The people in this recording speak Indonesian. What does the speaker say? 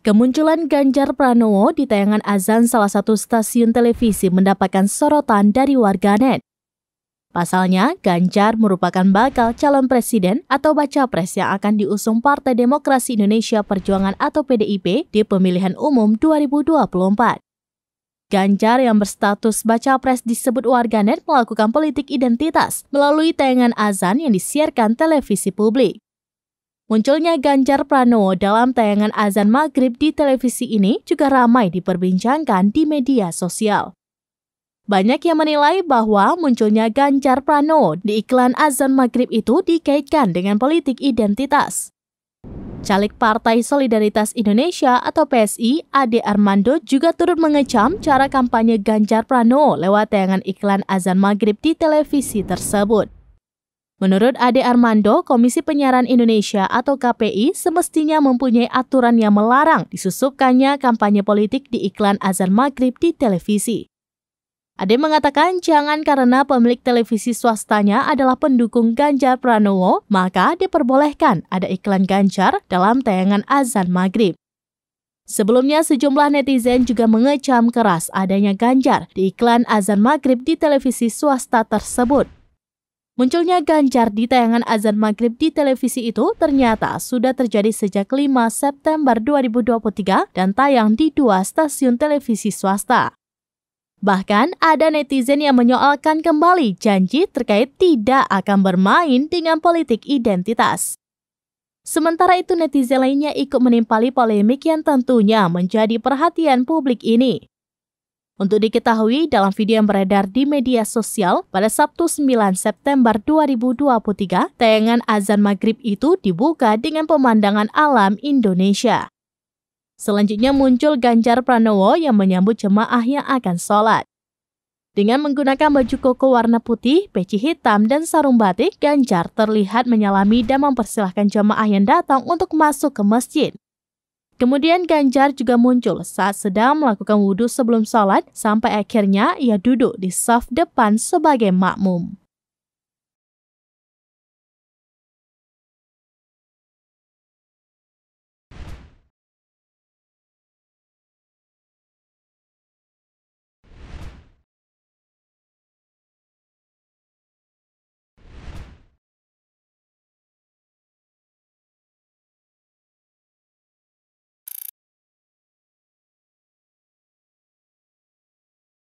Kemunculan Ganjar Pranowo di tayangan azan salah satu stasiun televisi mendapatkan sorotan dari warganet. Pasalnya, Ganjar merupakan bakal calon presiden atau baca pres yang akan diusung Partai Demokrasi Indonesia Perjuangan atau PDIP di pemilihan umum 2024. Ganjar yang berstatus baca pres disebut warganet melakukan politik identitas melalui tayangan azan yang disiarkan televisi publik. Munculnya Ganjar Pranowo dalam tayangan azan maghrib di televisi ini juga ramai diperbincangkan di media sosial. Banyak yang menilai bahwa munculnya Ganjar Pranowo di iklan azan maghrib itu dikaitkan dengan politik identitas. Caleg Partai Solidaritas Indonesia atau PSI, Ade Armando juga turut mengecam cara kampanye Ganjar Pranowo lewat tayangan iklan azan maghrib di televisi tersebut. Menurut Ade Armando, Komisi Penyiaran Indonesia atau KPI semestinya mempunyai aturan yang melarang disusupkannya kampanye politik di iklan azan maghrib di televisi. Ade mengatakan jangan karena pemilik televisi swastanya adalah pendukung Ganjar Pranowo, maka diperbolehkan ada iklan Ganjar dalam tayangan azan maghrib. Sebelumnya, sejumlah netizen juga mengecam keras adanya Ganjar di iklan azan maghrib di televisi swasta tersebut. Munculnya Ganjar di tayangan azan maghrib di televisi itu ternyata sudah terjadi sejak 5 September 2023 dan tayang di dua stasiun televisi swasta. Bahkan ada netizen yang menyoalkan kembali janji terkait tidak akan bermain dengan politik identitas. Sementara itu netizen lainnya ikut menimpali polemik yang tentunya menjadi perhatian publik ini. Untuk diketahui dalam video yang beredar di media sosial pada Sabtu 9 September 2023, tayangan azan maghrib itu dibuka dengan pemandangan alam Indonesia. Selanjutnya muncul Ganjar Pranowo yang menyambut jemaah yang akan sholat. Dengan menggunakan baju koko warna putih, peci hitam, dan sarung batik, Ganjar terlihat menyalami dan mempersilahkan jemaah yang datang untuk masuk ke masjid. Kemudian Ganjar juga muncul saat sedang melakukan wudhu sebelum sholat sampai akhirnya ia duduk di saf depan sebagai makmum.